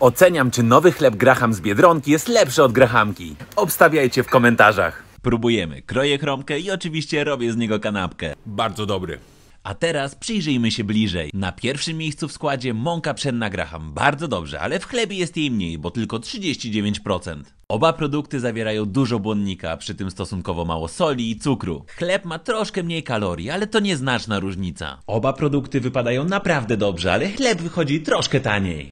Oceniam, czy nowy chleb Graham z Biedronki jest lepszy od Grahamki. Obstawiajcie w komentarzach. Próbujemy. Kroję chromkę i oczywiście robię z niego kanapkę. Bardzo dobry. A teraz przyjrzyjmy się bliżej. Na pierwszym miejscu w składzie mąka pszenna Graham. Bardzo dobrze, ale w chlebie jest jej mniej, bo tylko 39%. Oba produkty zawierają dużo błonnika, przy tym stosunkowo mało soli i cukru. Chleb ma troszkę mniej kalorii, ale to nieznaczna różnica. Oba produkty wypadają naprawdę dobrze, ale chleb wychodzi troszkę taniej.